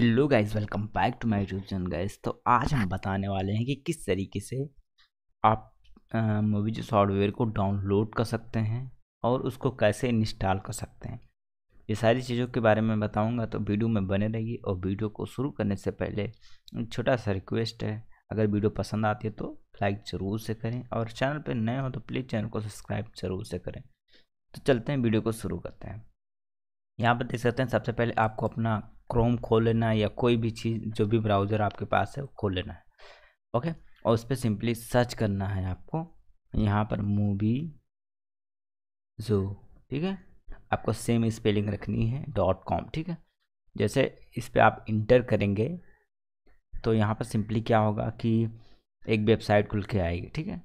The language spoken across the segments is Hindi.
hello guys welcome back to my YouTube channel guys तो आज हम बताने वाले हैं कि किस तरीके से आप मूवीज सॉफ्टवेयर को डाउनलोड कर सकते हैं और उसको कैसे इंस्टॉल कर सकते हैं ये सारी चीज़ों के बारे में बताऊंगा तो वीडियो में बने रहिए और वीडियो को शुरू करने से पहले एक छोटा सा रिक्वेस्ट है अगर वीडियो पसंद आती है तो लाइक ज़रूर से करें और चैनल पर नए हो तो प्लीज़ चैनल को सब्सक्राइब ज़रूर से करें तो चलते हैं वीडियो को शुरू करते हैं यहाँ पर देख सकते हैं सबसे पहले आपको अपना क्रोम खोल लेना है या कोई भी चीज़ जो भी ब्राउज़र आपके पास है वो खोल लेना है ओके और उस पर सिंपली सर्च करना है आपको यहाँ पर मूवी जो ठीक है आपको सेम स्पेलिंग रखनी है डॉट कॉम ठीक है जैसे इस पर आप इंटर करेंगे तो यहाँ पर सिंपली क्या होगा कि एक वेबसाइट खुल के आएगी ठीक है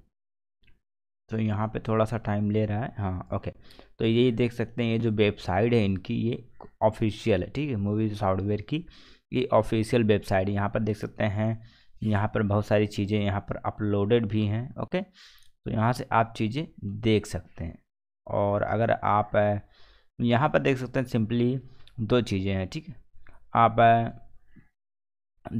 तो यहाँ पे थोड़ा सा टाइम ले रहा है हाँ ओके तो ये देख सकते हैं ये जो वेबसाइट है इनकी ये ऑफिशियल ठीक है मूवी सॉफ्टवेयर की ये ऑफिशियल वेबसाइट यहाँ पर देख सकते हैं यहाँ पर बहुत सारी चीज़ें यहाँ पर अपलोडेड भी हैं ओके तो यहाँ से आप चीज़ें देख सकते हैं और अगर आप यहाँ पर देख सकते हैं सिंपली दो चीज़ें हैं ठीक है आप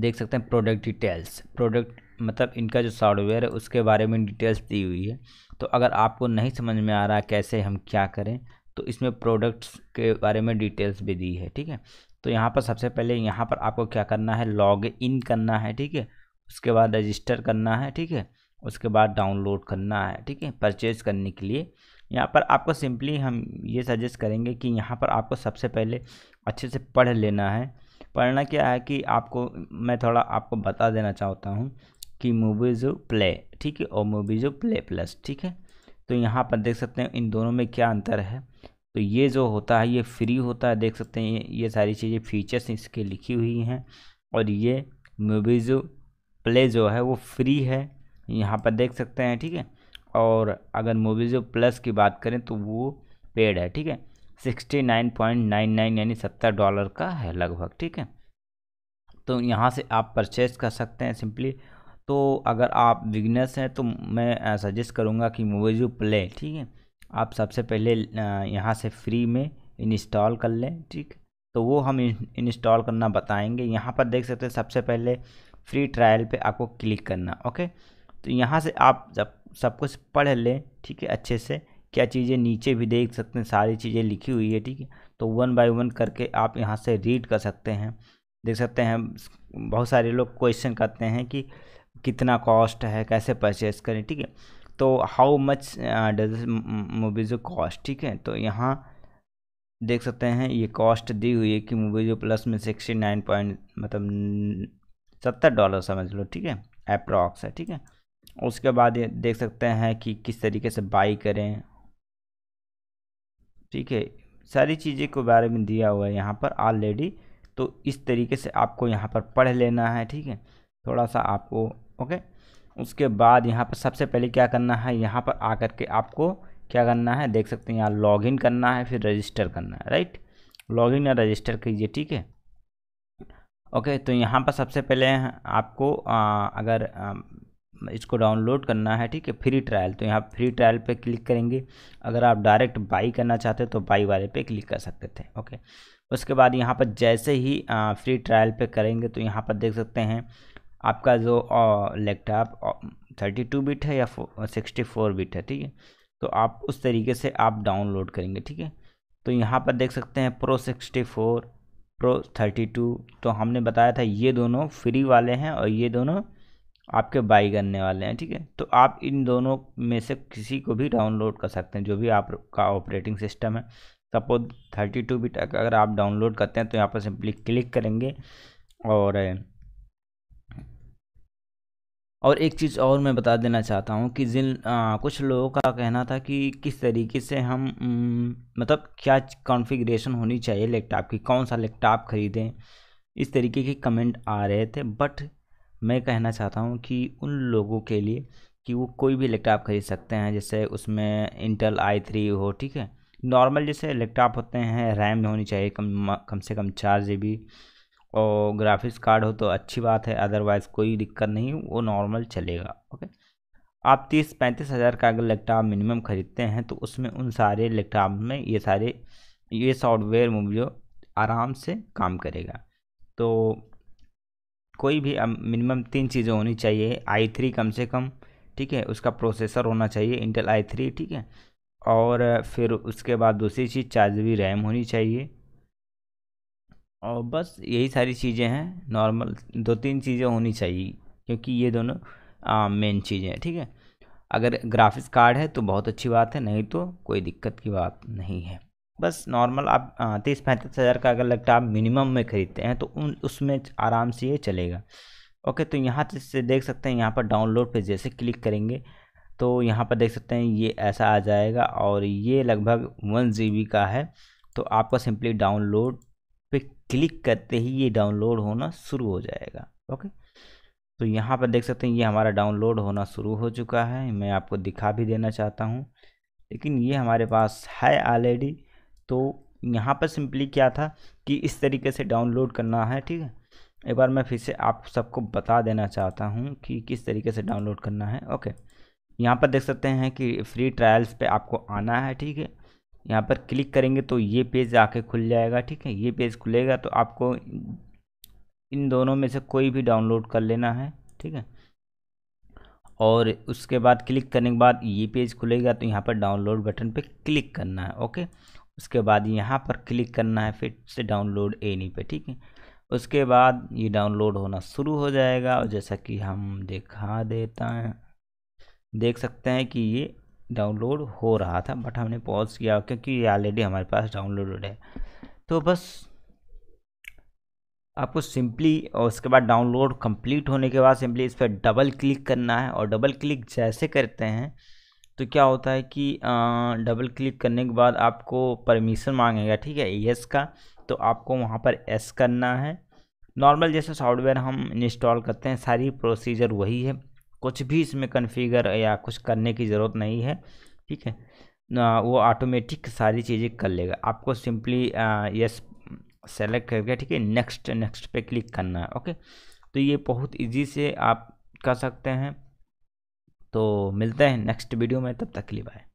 देख सकते हैं प्रोडक्ट डिटेल्स प्रोडक्ट मतलब इनका जो सॉफ्टवेयर है उसके बारे में डिटेल्स दी हुई है तो अगर आपको नहीं समझ में आ रहा कैसे हम क्या करें तो इसमें प्रोडक्ट्स के बारे में डिटेल्स भी दी है ठीक है तो यहाँ पर सबसे पहले यहाँ पर आपको क्या करना है लॉग इन करना है ठीक है उसके बाद रजिस्टर करना है ठीक है उसके बाद डाउनलोड करना है ठीक है परचेज़ करने के लिए यहाँ पर आपको सिंपली हम ये सजेस्ट करेंगे कि यहाँ पर आपको सबसे पहले अच्छे से पढ़ लेना है पढ़ना क्या है कि आपको मैं थोड़ा आपको बता देना चाहता हूँ कि मूवीज़ प्ले ठीक है और मूवीज़ प्ले प्लस ठीक है तो यहाँ पर देख सकते हैं इन दोनों में क्या अंतर है तो ये जो होता है ये फ्री होता है देख सकते हैं ये सारी चीज़ें फीचर्स इसके लिखी हुई हैं और ये मूवीज़ प्ले जो है वो फ्री है यहाँ पर देख सकते हैं ठीक है और अगर मूवीज़ प्लस की बात करें तो वो पेड है ठीक है sixty nine point nine nine यानी सत्तर डॉलर का है लगभग ठीक है तो यहाँ से आप परचेज़ कर सकते हैं सिंपली तो अगर आप बिगनर्स हैं तो मैं सजेस्ट करूँगा कि मूवीज़ प्ले ठीक है आप सबसे पहले यहाँ से फ्री में इंस्टॉल कर लें ठीक तो वो हम इंस्टॉल करना बताएंगे यहाँ पर देख सकते हैं सबसे पहले फ्री ट्रायल पे आपको क्लिक करना ओके तो यहाँ से आप जब सब कुछ पढ़ लें ठीक है अच्छे से क्या चीज़ें नीचे भी देख सकते हैं सारी चीज़ें लिखी हुई है ठीक है तो वन बाय वन करके आप यहाँ से रीड कर सकते हैं देख सकते हैं बहुत सारे लोग क्वेश्चन करते हैं कि कितना कॉस्ट है कैसे परचेस करें ठीक है तो हाउ मच डज मूवीज़ो कॉस्ट ठीक है तो यहाँ देख सकते हैं ये कॉस्ट दी हुई है कि मूवीज़ो प्लस में सिक्सटी नाइन पॉइंट मतलब सत्तर डॉलर समझ लो ठीक है अप्रॉक्स है ठीक है उसके बाद ये देख सकते हैं कि किस तरीके से बाई करें ठीक है सारी चीज़ें के बारे में दिया हुआ है यहाँ पर ऑलरेडी तो इस तरीके से आपको यहाँ पर पढ़ लेना है ठीक है थोड़ा सा आपको ओके उसके बाद यहाँ पर सबसे पहले क्या करना है यहाँ पर आकर के आपको क्या करना है देख सकते हैं यहाँ लॉगिन करना है फिर रजिस्टर करना है राइट लॉगिन या रजिस्टर कीजिए ठीक है ओके तो यहाँ पर सबसे पहले आपको आ, अगर आ, इसको डाउनलोड करना है ठीक है फ्री ट्रायल तो यहाँ फ्री ट्रायल पे क्लिक करेंगे अगर आप डायरेक्ट बाई करना चाहते तो बाई वाले पे क्लिक कर सकते थे ओके उसके बाद यहाँ पर जैसे ही आ, फ्री ट्रायल पे करेंगे तो यहाँ पर देख सकते हैं आपका जो लैपटॉप थर्टी टू बिट है या सिक्सटी फोर बिट है ठीक है तो आप उस तरीके से आप डाउनलोड करेंगे ठीक है तो यहाँ पर देख सकते हैं pro sixty four pro thirty two तो हमने बताया था ये दोनों फ्री वाले हैं और ये दोनों आपके बाई करने वाले हैं ठीक है तो आप इन दोनों में से किसी को भी डाउनलोड कर सकते हैं जो भी आपका ऑपरेटिंग सिस्टम है सपोज थर्टी टू बिट अगर आप डाउनलोड करते हैं तो यहाँ पर सिंपली क्लिक करेंगे और और एक चीज़ और मैं बता देना चाहता हूँ कि जिन आ, कुछ लोगों का कहना था कि किस तरीके से हम मतलब क्या कॉन्फ़िगरेशन होनी चाहिए लैपटॉप की कौन सा लैपटॉप ख़रीदें इस तरीके के कमेंट आ रहे थे बट मैं कहना चाहता हूँ कि उन लोगों के लिए कि वो कोई भी लैपटॉप ख़रीद सकते हैं जैसे उसमें इंटेल आई थ्री हो ठीक है नॉर्मल जैसे लैपटॉप होते हैं रैम होनी चाहिए कम कम से कम चार जी बी और ग्राफिक्स कार्ड हो तो अच्छी बात है अदरवाइज़ कोई दिक्कत नहीं वो नॉर्मल चलेगा ओके आप तीस पैंतीस हज़ार का अगर लैपटॉप मिनिमम ख़रीदते हैं तो उसमें उन सारे लैपटॉप में ये सारे ये सॉफ्टवेयर मूवियो आराम से काम करेगा तो कोई भी मिनिमम तीन चीज़ें होनी चाहिए आई थ्री कम से कम ठीक है उसका प्रोसेसर होना चाहिए इंटेल आई थ्री ठीक है और फिर उसके बाद दूसरी चीज़ चार जी रैम होनी चाहिए और बस यही सारी चीज़ें हैं नॉर्मल दो तीन चीज़ें होनी चाहिए क्योंकि ये दोनों मेन चीज़ें हैं ठीक है अगर ग्राफिक्स कार्ड है तो बहुत अच्छी बात है नहीं तो कोई दिक्कत की बात नहीं है बस नॉर्मल आप तीस पैंतीस हज़ार का अगर लैपटॉप मिनिमम में ख़रीदते हैं तो उन उसमें आराम से ये चलेगा ओके तो यहाँ से देख सकते हैं यहाँ पर डाउनलोड पे जैसे क्लिक करेंगे तो यहाँ पर देख सकते हैं ये ऐसा आ जाएगा और ये लगभग वन जी का है तो आपका सिंपली डाउनलोड क्लिक करते ही ये डाउनलोड होना शुरू हो जाएगा ओके तो यहाँ पर देख सकते हैं ये हमारा डाउनलोड होना शुरू हो चुका है मैं आपको दिखा भी देना चाहता हूँ लेकिन ये हमारे पास है ऑलरेडी तो यहाँ पर सिंपली क्या था कि इस तरीके से डाउनलोड करना है ठीक है एक बार मैं फिर से आप सबको बता देना चाहता हूँ कि किस तरीके से डाउनलोड करना है ओके यहाँ पर देख सकते हैं कि फ्री ट्रायल्स पे आपको आना है ठीक है यहाँ पर क्लिक करेंगे तो ये पेज आके खुल जाएगा ठीक है ये पेज खुलेगा तो आपको इन दोनों में से कोई भी डाउनलोड कर लेना है ठीक है और उसके बाद क्लिक करने के बाद ये पेज खुलेगा तो यहाँ पर डाउनलोड बटन पे क्लिक करना है ओके उसके बाद यहाँ पर क्लिक करना है फिर से डाउनलोड एनी पे ठीक है उसके बाद ये डाउनलोड होना शुरू हो जाएगा और जैसा कि हम दिखा देता है देख सकते हैं कि ये डाउनलोड हो रहा था बट हमने पॉज किया क्योंकि ये ऑलरेडी हमारे पास डाउनलोडेड है तो बस आपको सिंपली और उसके बाद डाउनलोड कंप्लीट होने के बाद सिंपली इस पर डबल क्लिक करना है और डबल क्लिक जैसे करते हैं तो क्या होता है कि आ, डबल क्लिक करने के बाद आपको परमिशन मांगेगा ठीक है यस का तो आपको वहाँ पर एस करना है नॉर्मल जैसे सॉफ्टवेयर हम इंस्टॉल करते हैं सारी प्रोसीजर वही है कुछ भी इसमें कन्फिगर या कुछ करने की ज़रूरत नहीं है ठीक है वो ऑटोमेटिक सारी चीज़ें कर लेगा आपको सिंपली यस सेलेक्ट करके ठीक है नेक्स्ट नेक्स्ट पे क्लिक करना है ओके तो ये बहुत इजी से आप कर सकते हैं तो मिलते हैं नेक्स्ट वीडियो में तब तक के लिए बाय